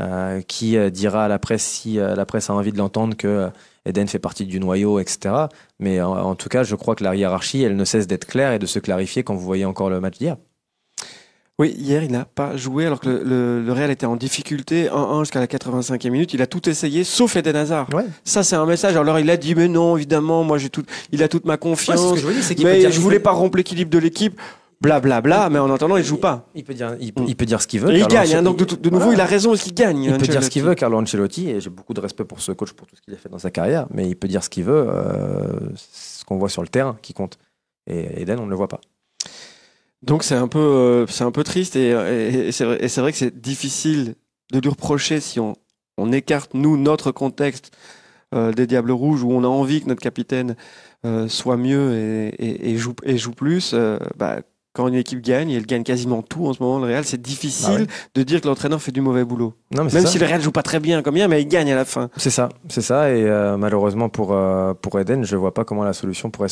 euh, qui dira à la presse, si la presse a envie de l'entendre, que Eden fait partie du noyau, etc. Mais en, en, tout cas, je crois que la hiérarchie, elle ne cesse d'être claire et de se clarifier quand vous voyez encore le match d'hier. Oui, hier, il n'a pas joué alors que le, Real était en difficulté 1-1 jusqu'à la 85e minute. Il a tout essayé, sauf Eden Hazard. Ça, c'est un message. Alors, il a dit, mais non, évidemment, moi, j'ai tout, il a toute ma confiance. je voulais, mais je voulais pas rompre l'équilibre de l'équipe blablabla, bla, bla, mais en attendant, il joue pas. Il peut dire, il, peut dire ce qu'il veut. il gagne, hein, donc de, nouveau, il a raison, il gagne. Il peut dire ce qu'il veut, Carlo Ancelotti, et j'ai beaucoup de respect pour ce coach, pour tout ce qu'il a fait dans sa carrière, mais il peut dire ce qu'il veut, euh, ce qu'on voit sur le terrain qui compte. Et Eden, on ne le voit pas. Donc c'est un peu, euh, c'est un peu triste et, c'est vrai, que c'est difficile de lui reprocher si on, on écarte nous notre contexte euh, des Diables Rouges où on a envie que notre capitaine euh, soit mieux et, joue, et joue plus, bah, quand une équipe gagne, et elle gagne quasiment tout en ce moment, le Real, c'est difficile bah de dire que l'entraîneur fait du mauvais boulot. Même si le Real joue pas très bien comme hier, mais il gagne à la fin. C'est ça, c'est ça. Et malheureusement pour, pour Eden, je vois pas comment la solution pourrait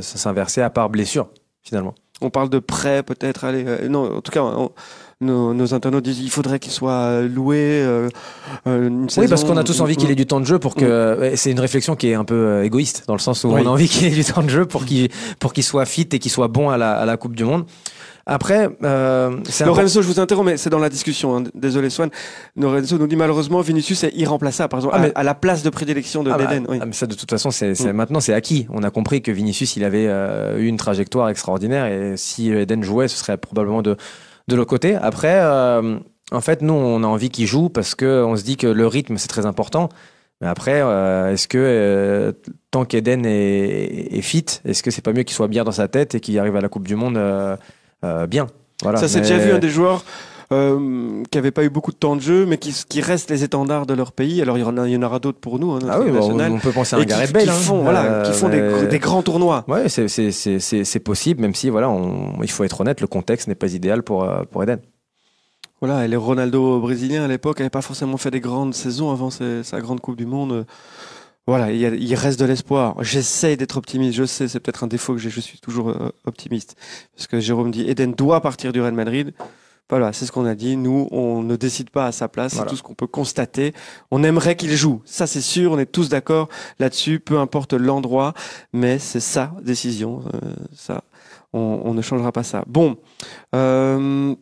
s'inverser à part blessure, finalement on parle de prêt peut-être. Allez, euh, non, en tout cas, nos, internautes disent il faudrait qu'il soit euh, loué euh, Oui, parce qu'on a tous envie qu'il ait du temps de jeu pour que. C'est une réflexion qui est un peu égoïste dans le sens où on a envie <laughs> qu'il ait du temps de jeu pour qu'il pour qu'il soit fit et qu'il soit bon à la, à la Coupe du Monde. Après, euh, Lorenzo, je vous interromps, mais c'est dans la discussion. Hein. Désolé, Swan. Lorenzo nous dit malheureusement, Vinicius est irremplaçable, par exemple, ah, à, la place de prédilection de ah, bah, ah, mais ça, de toute façon, mm. maintenant, c'est acquis. On a compris que Vinicius, il avait eu une trajectoire extraordinaire, et si Eden jouait, ce serait probablement de, de l'autre côté. Après, euh, en fait, nous, on a envie qu'il joue parce qu'on se dit que le rythme, c'est très important. Mais après, euh, est-ce que tant qu'Eden est, est, fit, est-ce que c'est pas mieux qu'il soit bien dans sa tête et qu'il arrive à la Coupe du Monde euh, bien. Voilà, ça, s'est déjà vu un des joueurs. Euh, qui n'avait pas eu beaucoup de temps de jeu, mais qui, qui, restent les étendards de leur pays. Alors il y en, y en aura d'autres pour nous. Hein, ah on, peut penser à un Gareth Bale. Hein. Qui euh, font, qui font des, grands tournois. Oui, c'est possible, même si voilà, il faut être honnête, le contexte n'est pas idéal pour, pour Eden. Voilà, et les Ronaldo brésiliens à l'époque n'avaient pas forcément fait des grandes saisons avant sa grande Coupe du Monde voilà, il reste de l'espoir. J'essaye d'être optimiste. Je sais, c'est peut-être un défaut que j'ai. Je suis toujours euh, optimiste. Parce que Jérôme dit, Eden doit partir du Real Madrid. Voilà, c'est ce qu'on a dit. Nous, on ne décide pas à sa place. C'est tout ce qu'on peut constater. On aimerait qu'il joue. Ça, c'est sûr. On est tous d'accord là-dessus. Peu importe l'endroit, mais c'est sa décision. Euh, ça, on, ne changera pas ça. Bon, euh,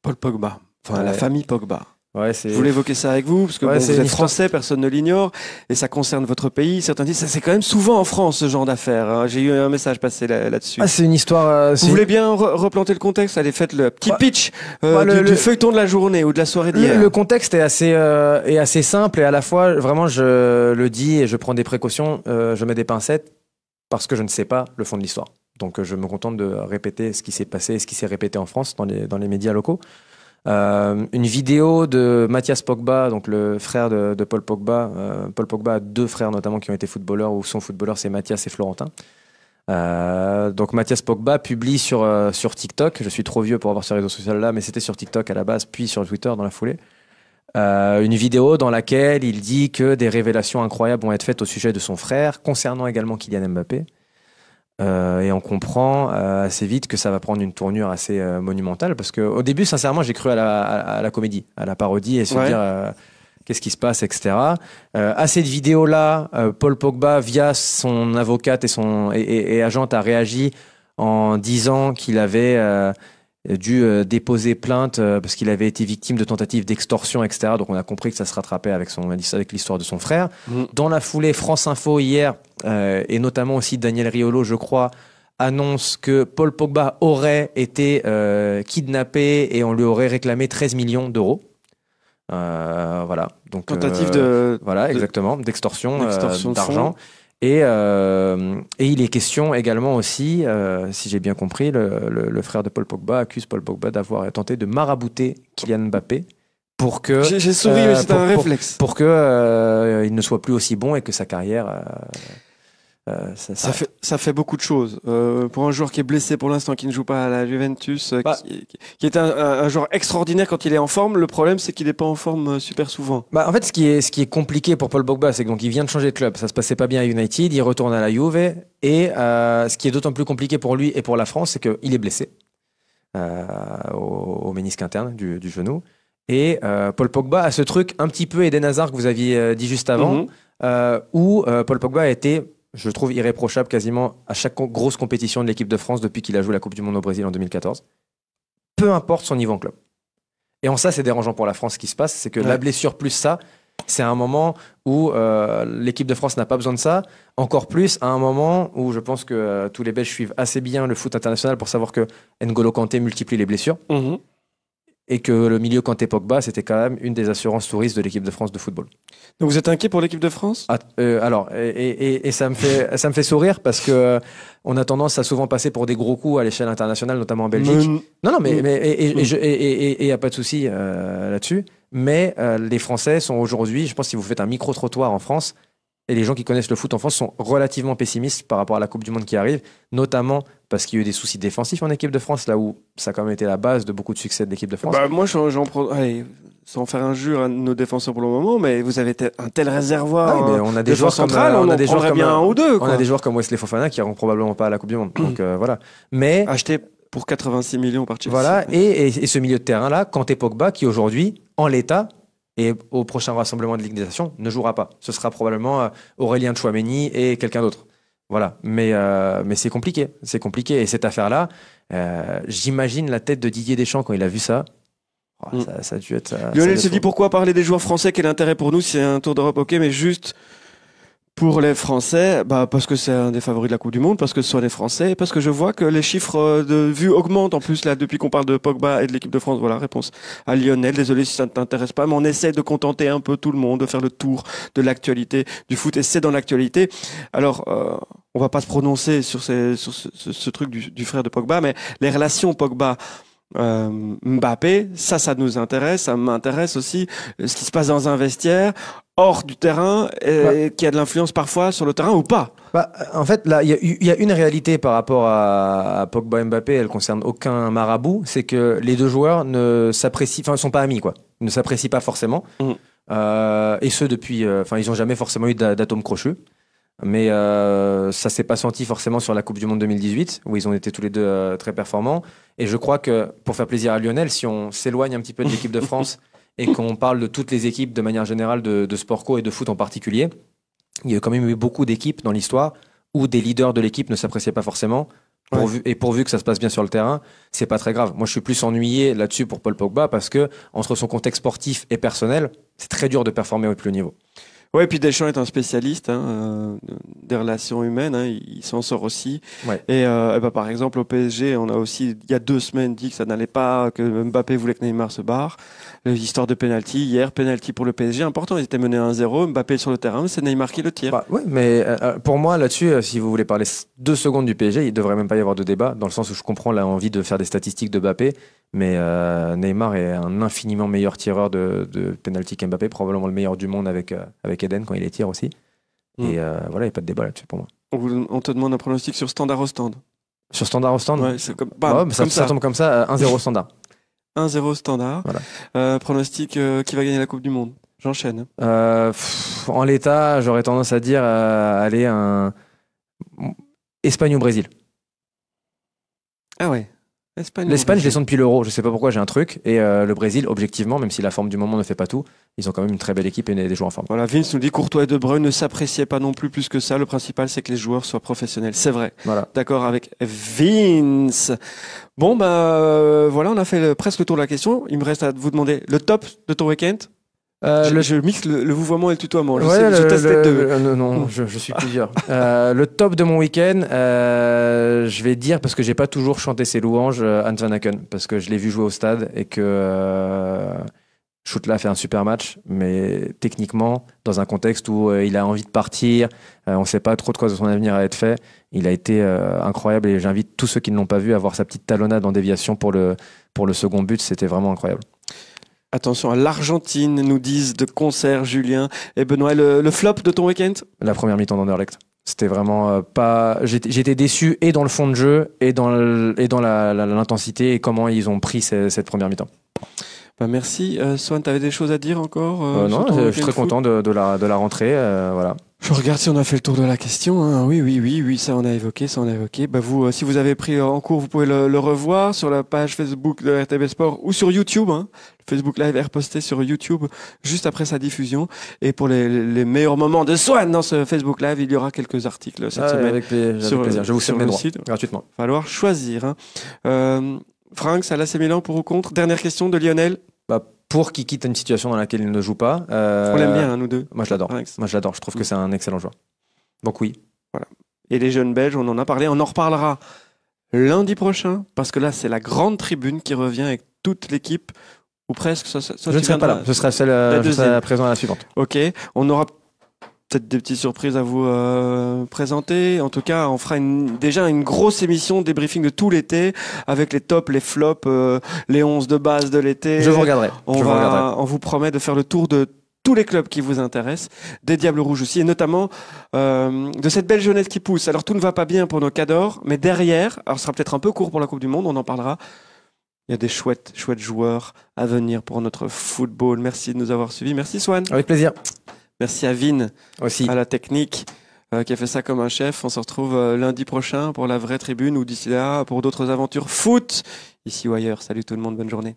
Paul Pogba. Enfin, la famille Pogba je voulais évoquer ça avec vous, parce que vous êtes français, personne ne l'ignore, et ça concerne votre pays. Certains disent, ça c'est quand même souvent en France ce genre d'affaires. Hein. J'ai eu un message passé là-dessus. ah, c'est une histoire. Euh, vous voulez bien replanter le contexte Allez, faites le petit pitch euh, le, du, feuilleton de la journée ou de la soirée d'hier. Le, contexte est assez, euh, assez simple, et à la fois, vraiment, je le dis et je prends des précautions, je mets des pincettes, parce que je ne sais pas le fond de l'histoire. Donc je me contente de répéter ce qui s'est passé et ce qui s'est répété en France dans les, dans les médias locaux. Euh, une vidéo de Mathias Pogba, donc le frère de, Paul Pogba. Euh, Paul Pogba a deux frères notamment qui ont été footballeurs, ou sont footballeurs, c'est Mathias et Florentin. Euh, donc Mathias Pogba publie sur, sur TikTok, je suis trop vieux pour avoir ce réseau social là, mais c'était sur TikTok à la base, puis sur Twitter dans la foulée. une vidéo dans laquelle il dit que des révélations incroyables vont être faites au sujet de son frère, concernant également Kylian Mbappé. Euh, et on comprend euh, assez vite que ça va prendre une tournure assez euh, monumentale parce qu'au au début sincèrement j'ai cru à la, comédie à la parodie et se dire qu'est-ce qui se passe, etc. à cette vidéo-là, Paul Pogba, via son avocate et son et, agente, a réagi en disant qu'il avait dû déposer plainte parce qu'il avait été victime de tentatives d'extorsion, etc. Donc on a compris que ça se rattrapait avec, son, avec l'histoire de son frère. Mm. Dans la foulée, France Info hier euh, et notamment aussi Daniel Riolo, je crois, annonce que Paul Pogba aurait été euh, kidnappé et on lui aurait réclamé 13 millions d'euros. Euh, voilà. Donc, Tentative de. Voilà, exactement, d'extorsion d'argent. Et, il est question également aussi, si j'ai bien compris, le, frère de Paul Pogba accuse Paul Pogba d'avoir tenté de marabouter Kylian Mbappé pour que j'ai souri mais c'est un réflexe pour, que il ne soit plus aussi bon et que sa carrière euh, ça, fait, ça fait beaucoup de choses. Euh, pour un joueur qui est blessé pour l'instant, qui ne joue pas à la Juventus, euh, bah. qui, est un, joueur extraordinaire quand il est en forme, le problème c'est qu'il n'est pas en forme super souvent. Bah, en fait, ce qui, est, ce qui est compliqué pour Paul Pogba, c'est qu'il vient de changer de club. Ça se passait pas bien à United, il retourne à la Juve. Et ce qui est d'autant plus compliqué pour lui et pour la France, c'est qu'il est blessé au, au, ménisque interne du, genou. Et Paul Pogba a ce truc un petit peu Eden Hazard que vous aviez dit juste avant, mm-hmm. où Paul Pogba a été je trouve irréprochable quasiment à chaque grosse compétition de l'équipe de France depuis qu'il a joué la Coupe du Monde au Brésil en 2014. Peu importe son niveau en club. Et en ça, c'est dérangeant pour la France ce qui se passe, c'est que la blessure plus ça, c'est un moment où euh, l'équipe de France n'a pas besoin de ça. Encore plus à un moment où je pense que euh, tous les Belges suivent assez bien le foot international pour savoir que N'Golo Kanté multiplie les blessures. Mhm et que le milieu époque bas, c'était quand même une des assurances touristes de l'équipe de France de football. Donc vous êtes inquiet pour l'équipe de France ah, euh, Alors, et, ça, me fait, ça me fait sourire parce que euh, on a tendance à souvent passer pour des gros coups à l'échelle internationale, notamment en Belgique. Non, non, mais il et, n'y a pas de souci euh, là-dessus. Mais les Français sont aujourd'hui, je pense, si vous faites un micro-trottoir en France, et les gens qui connaissent le foot en France sont relativement pessimistes par rapport à la Coupe du Monde qui arrive, notamment parce qu'il y a eu des soucis défensifs en équipe de France, là où ça a quand même été la base de beaucoup de succès de l'équipe de France. Bah, moi, sans faire injure à nos défenseurs pour le moment, mais vous avez un tel réservoir. on a des joueurs centrales, euh, on, a des joueurs comme bien ou deux. On a des joueurs comme Wesley Fofana qui iront probablement pas à la Coupe du Monde. Donc euh, voilà. Mais acheté pour 86 millions par Chelsea. Voilà. Et, ce milieu de terrain là, Kanté Pogba, qui aujourd'hui, en l'état, et au prochain rassemblement de Ligue ne jouera pas. Ce sera probablement euh, Aurélien Chouameni et quelqu'un d'autre. Voilà. Mais, euh, mais c'est compliqué. C'est compliqué. Et cette affaire-là, euh, j'imagine la tête de Didier Deschamps quand il a vu ça. Oh, mm. ça, a euh, Lionel se dit pourquoi parler des joueurs français Quel intérêt pour nous c'est un tour d'Europe Ok, mais juste pour les Français, bah parce que c'est un des favoris de la Coupe du Monde, parce que ce sont des Français, parce que je vois que les chiffres euh, de vues augmentent en plus là depuis qu'on parle de Pogba et de l'équipe de France. Voilà, réponse à Lionel. Désolé si ça ne t'intéresse pas, mais on essaie de contenter un peu tout le monde, de faire le tour de l'actualité du foot, et c'est dans l'actualité. Alors, euh, on va pas se prononcer sur, ce, truc du, du frère de Pogba, mais les relations Pogba. Euh, Mbappé, ça, ça nous intéresse, ça m'intéresse aussi euh, ce qui se passe dans un vestiaire, hors du terrain, et, bah. qui a de l'influence parfois sur le terrain ou pas. Bah, en fait, là, il y, a une réalité par rapport à, Pogba et Mbappé, elle concerne aucun marabout, c'est que les deux joueurs ne s'apprécient, enfin, ne sont pas amis, quoi, Ils ne s'apprécient pas forcément, mm. euh, et ce depuis, enfin, ils n'ont jamais forcément eu d'atome crochu mais ça euh, ça s'est pas senti forcément sur la Coupe du Monde 2018, où ils ont été tous les deux euh, très performants. Et je crois que pour faire plaisir à Lionel, si on s'éloigne un petit peu de l'équipe de France <laughs> et qu'on parle de toutes les équipes de manière générale de, sport co et de foot en particulier, il y a quand même eu beaucoup d'équipes dans l'histoire où des leaders de l'équipe ne s'appréciaient pas forcément. Et pourvu que ça se passe bien sur le terrain, ce n'est pas très grave. Moi, je suis plus ennuyé là-dessus pour Paul Pogba parce que entre son contexte sportif et personnel, c'est très dur de performer au plus haut niveau. Oui, puis Deschamps est un spécialiste hein, euh, des relations humaines, hein, il, s'en sort aussi. Et, euh, bah, par exemple, au PSG, on a aussi, il y a deux semaines, dit que ça n'allait pas, que Mbappé voulait que Neymar se barre. L'histoire euh, de penalty, hier, penalty pour le PSG, important, ils étaient menés 1-0, Mbappé sur le terrain, c'est Neymar qui le tire. Bah, oui, mais pour moi, là-dessus, si vous voulez parler deux secondes du PSG, il devrait même pas y avoir de débat, dans le sens où je comprends l'envie de faire des statistiques de Mbappé, mais Neymar est un infiniment meilleur tireur de, pénalty penalty qu'Mbappé, probablement le meilleur du monde avec, avec Eden quand il les tire aussi. Hmm. Et euh, voilà, il n'y a pas de débat là-dessus pour moi. On, te demande un pronostic sur Standard au Stand. Sur Standard au Stand comme, ça, tombe comme ça, 1-0 euh, Standard. 1-0 <laughs> Standard. Euh, pronostic qui va gagner la Coupe du Monde J'enchaîne. en l'état, j'aurais tendance à dire aller un Espagne ou Brésil. Ah ouais L'Espagne, je les sens depuis l'Euro. Je sais pas pourquoi, j'ai un truc. Et euh, le Brésil, objectivement, même si la forme du moment ne fait pas tout, ils ont quand même une très belle équipe et des joueurs en forme. Voilà, Vince nous dit Courtois et De Bruyne ne s'appréciaient pas non plus plus que ça. Le principal, c'est que les joueurs soient professionnels. C'est vrai. Voilà. D'accord avec Vince. Bon, bah euh, voilà, on a fait presque le tour de la question. Il me reste à vous demander le top de ton week-end. Euh, je, le... je, mixe le, vouvoiement et le tutoiement. Je, ouais, je teste euh, non, non, je, je suis <laughs> plusieurs. euh, le top de mon week-end, euh, je vais dire parce que j'ai pas toujours chanté ses louanges, euh, Hans Van Aken, parce que je l'ai vu jouer au stade et que euh, Shootla fait un super match, mais techniquement, dans un contexte où il a envie de partir, on ne sait pas trop de quoi son avenir à être fait. Il a été incroyable et j'invite tous ceux qui ne l'ont pas vu à voir sa petite talonnade en déviation pour le, pour le second but. C'était vraiment incroyable. Attention à l'Argentine, nous disent de concert Julien et Benoît. Le, flop de ton week-end La première mi-temps d'Anderlecht. C'était vraiment euh, pas. J'étais déçu et dans le fond de jeu et dans l'intensité et comment ils ont pris cette, première mi-temps. Bah merci. Euh, Swan, tu avais des choses à dire encore euh, euh, Non, je suis très content de, la, de la rentrée. voilà. Je regarde si on a fait le tour de la question. Hein. Oui, oui, oui, oui, ça on a évoqué, ça on a évoqué. Bah vous, euh, si vous avez pris euh, en cours, vous pouvez le, le, revoir sur la page Facebook de RTB Sport ou sur YouTube. Hein. Facebook Live est reposté sur YouTube juste après sa diffusion. Et pour les, les, meilleurs moments de Swan dans ce Facebook Live, il y aura quelques articles cette ah, semaine. Avec, plaisir. Je vous sur le droit, va gratuitement. Falloir choisir. Hein. Euh, Franck, ça c'est pour ou contre Dernière question de Lionel. Bah, pour qu'il quitte une situation dans laquelle il ne joue pas. Euh, on l'aime bien, un hein, nous deux. Moi, je l'adore. Moi, je l'adore. Je trouve que mm. c'est un excellent joueur. Donc oui. Voilà. Et les jeunes Belges, on en a parlé. On en reparlera lundi prochain, parce que là, c'est la grande tribune qui revient avec toute l'équipe, ou presque. je ne serai pas là. Je serai celle euh, la présent à la suivante. Ok. On aura peut-être des petites surprises à vous euh, présenter. En tout cas, on fera déjà une grosse émission débriefing de tout l'été avec les tops, les flops, euh, les 11 de base de l'été. Je vous regarderai. On, vous promet de faire le tour de tous les clubs qui vous intéressent, des Diables Rouges aussi, et notamment euh, de cette belle jeunesse qui pousse. Alors tout ne va pas bien pour nos cadors, mais derrière, alors ce sera peut-être un peu court pour la Coupe du Monde, on en parlera. Il y a des chouettes, chouettes joueurs à venir pour notre football. Merci de nous avoir suivis. Merci Swan. Avec plaisir. Merci à Vin, aussi. à la technique, euh, qui a fait ça comme un chef. On se retrouve euh, lundi prochain pour la vraie tribune ou d'ici là pour d'autres aventures foot, ici ou ailleurs. Salut tout le monde, bonne journée.